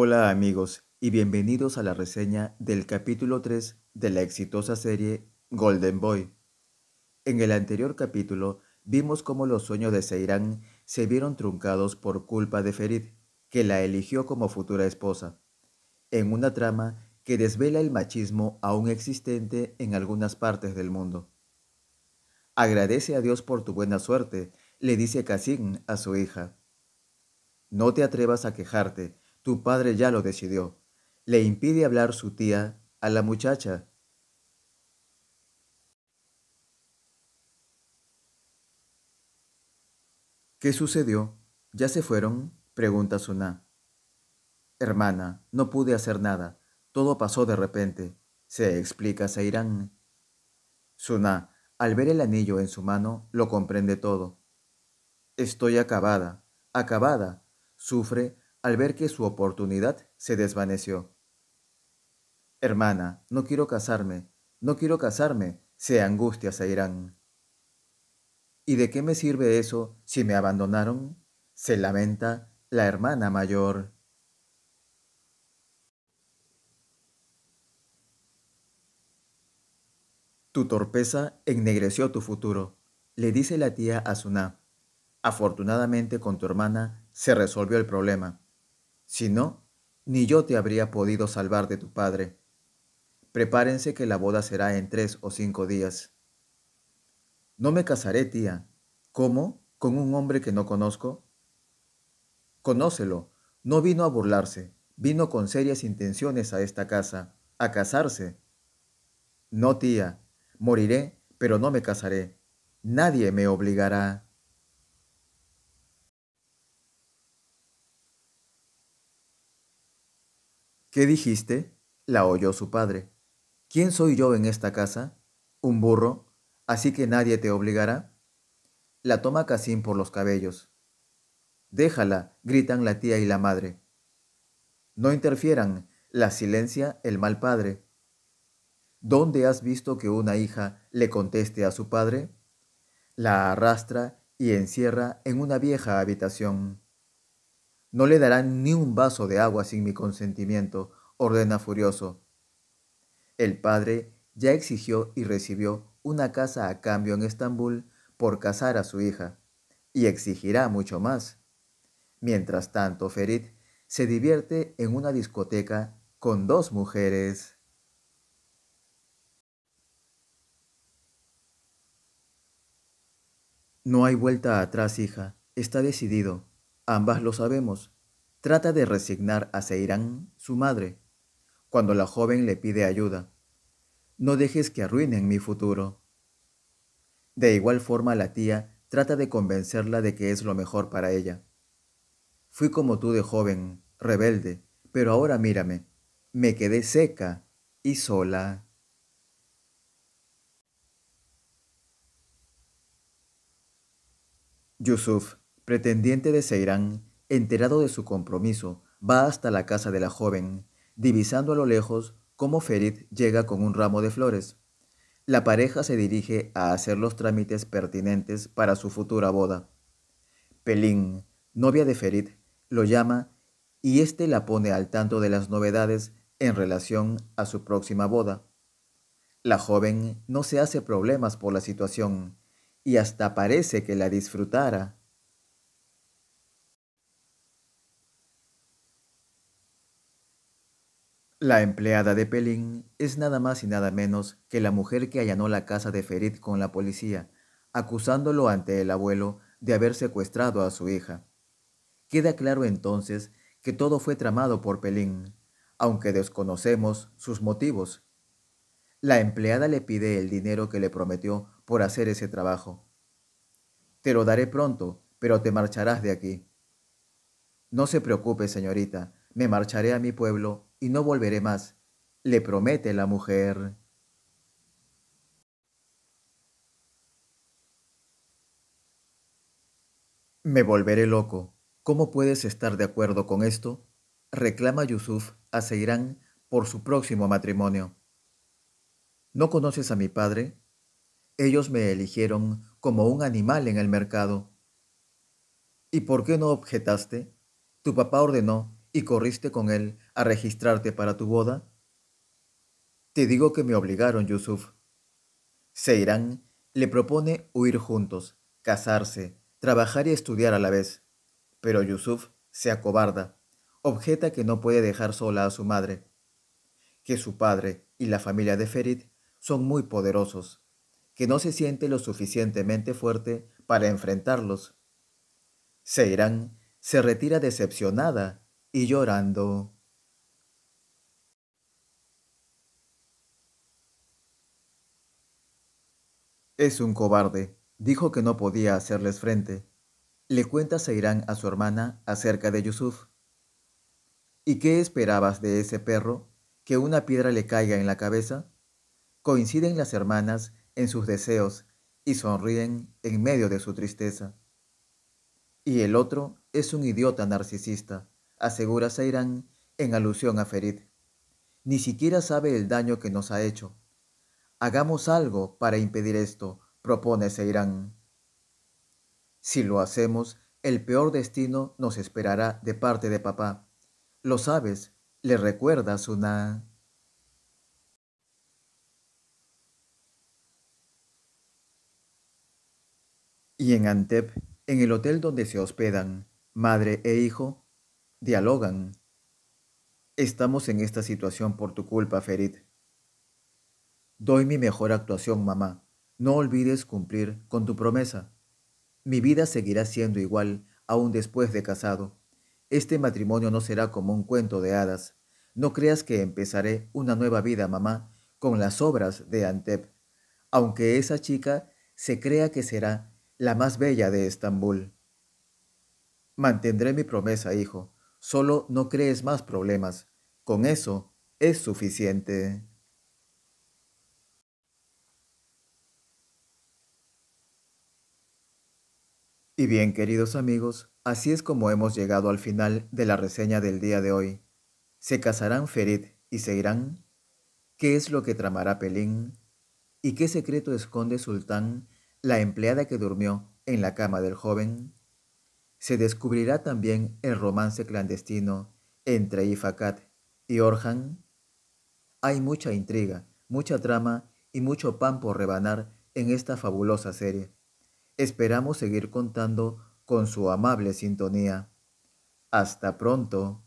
Hola amigos y bienvenidos a la reseña del capítulo 3 de la exitosa serie Golden Boy. En el anterior capítulo vimos cómo los sueños de Seirán se vieron truncados por culpa de Ferid, que la eligió como futura esposa, en una trama que desvela el machismo aún existente en algunas partes del mundo. Agradece a Dios por tu buena suerte, le dice Cassín a su hija. No te atrevas a quejarte, tu padre ya lo decidió. Le impide hablar su tía a la muchacha. ¿Qué sucedió? ¿Ya se fueron? pregunta Suná. Hermana, no pude hacer nada. Todo pasó de repente, se explica Sairán. Suná, al ver el anillo en su mano, lo comprende todo. Estoy acabada, acabada. Sufre al ver que su oportunidad se desvaneció. Hermana, no quiero casarme, no quiero casarme, se angustia Sairán. ¿Y de qué me sirve eso si me abandonaron? se lamenta la hermana mayor. Tu torpeza ennegreció tu futuro, le dice la tía a Afortunadamente con tu hermana se resolvió el problema. Si no, ni yo te habría podido salvar de tu padre. Prepárense que la boda será en tres o cinco días. No me casaré, tía. ¿Cómo? ¿Con un hombre que no conozco? Conócelo. No vino a burlarse. Vino con serias intenciones a esta casa, a casarse. No, tía. Moriré, pero no me casaré. Nadie me obligará. ¿Qué dijiste? La oyó su padre. ¿Quién soy yo en esta casa? ¿Un burro? ¿Así que nadie te obligará? La toma Casim por los cabellos. Déjala, gritan la tía y la madre. No interfieran, la silencia el mal padre. ¿Dónde has visto que una hija le conteste a su padre? La arrastra y encierra en una vieja habitación. No le darán ni un vaso de agua sin mi consentimiento, ordena furioso. El padre ya exigió y recibió una casa a cambio en Estambul por casar a su hija, y exigirá mucho más. Mientras tanto, Ferit se divierte en una discoteca con dos mujeres. No hay vuelta atrás, hija. Está decidido. Ambas lo sabemos. Trata de resignar a Seirán, su madre, cuando la joven le pide ayuda. No dejes que arruinen mi futuro. De igual forma la tía trata de convencerla de que es lo mejor para ella. Fui como tú de joven, rebelde, pero ahora mírame, me quedé seca y sola. Yusuf pretendiente de Seirán, enterado de su compromiso, va hasta la casa de la joven, divisando a lo lejos cómo Ferit llega con un ramo de flores. La pareja se dirige a hacer los trámites pertinentes para su futura boda. Pelín, novia de Ferit, lo llama y éste la pone al tanto de las novedades en relación a su próxima boda. La joven no se hace problemas por la situación y hasta parece que la disfrutara La empleada de Pelín es nada más y nada menos que la mujer que allanó la casa de Ferit con la policía, acusándolo ante el abuelo de haber secuestrado a su hija. Queda claro entonces que todo fue tramado por Pelín, aunque desconocemos sus motivos. La empleada le pide el dinero que le prometió por hacer ese trabajo. Te lo daré pronto, pero te marcharás de aquí. No se preocupe, señorita, me marcharé a mi pueblo y no volveré más, le promete la mujer. Me volveré loco. ¿Cómo puedes estar de acuerdo con esto? reclama Yusuf a Seirán por su próximo matrimonio. ¿No conoces a mi padre? Ellos me eligieron como un animal en el mercado. ¿Y por qué no objetaste? Tu papá ordenó y corriste con él a registrarte para tu boda? Te digo que me obligaron, Yusuf. Seirán le propone huir juntos, casarse, trabajar y estudiar a la vez. Pero Yusuf se acobarda, objeta que no puede dejar sola a su madre, que su padre y la familia de Ferit son muy poderosos, que no se siente lo suficientemente fuerte para enfrentarlos. Seirán se retira decepcionada y llorando. Es un cobarde. Dijo que no podía hacerles frente. Le cuenta Seirán a su hermana acerca de Yusuf. ¿Y qué esperabas de ese perro? ¿Que una piedra le caiga en la cabeza? Coinciden las hermanas en sus deseos y sonríen en medio de su tristeza. Y el otro es un idiota narcisista, asegura Seirán en alusión a Ferid. Ni siquiera sabe el daño que nos ha hecho Hagamos algo para impedir esto, propone Seirán. Si lo hacemos, el peor destino nos esperará de parte de papá. Lo sabes, le recuerdas una... Y en Antep, en el hotel donde se hospedan, madre e hijo, dialogan. Estamos en esta situación por tu culpa, Ferit. Doy mi mejor actuación, mamá. No olvides cumplir con tu promesa. Mi vida seguirá siendo igual aún después de casado. Este matrimonio no será como un cuento de hadas. No creas que empezaré una nueva vida, mamá, con las obras de Antep, aunque esa chica se crea que será la más bella de Estambul. Mantendré mi promesa, hijo. Solo no crees más problemas. Con eso es suficiente. Y bien, queridos amigos, así es como hemos llegado al final de la reseña del día de hoy. ¿Se casarán Ferit y se irán? ¿Qué es lo que tramará Pelín? ¿Y qué secreto esconde Sultán, la empleada que durmió en la cama del joven? Se descubrirá también el romance clandestino entre Ifakat y Orhan. Hay mucha intriga, mucha trama y mucho pan por rebanar en esta fabulosa serie Esperamos seguir contando con su amable sintonía. Hasta pronto.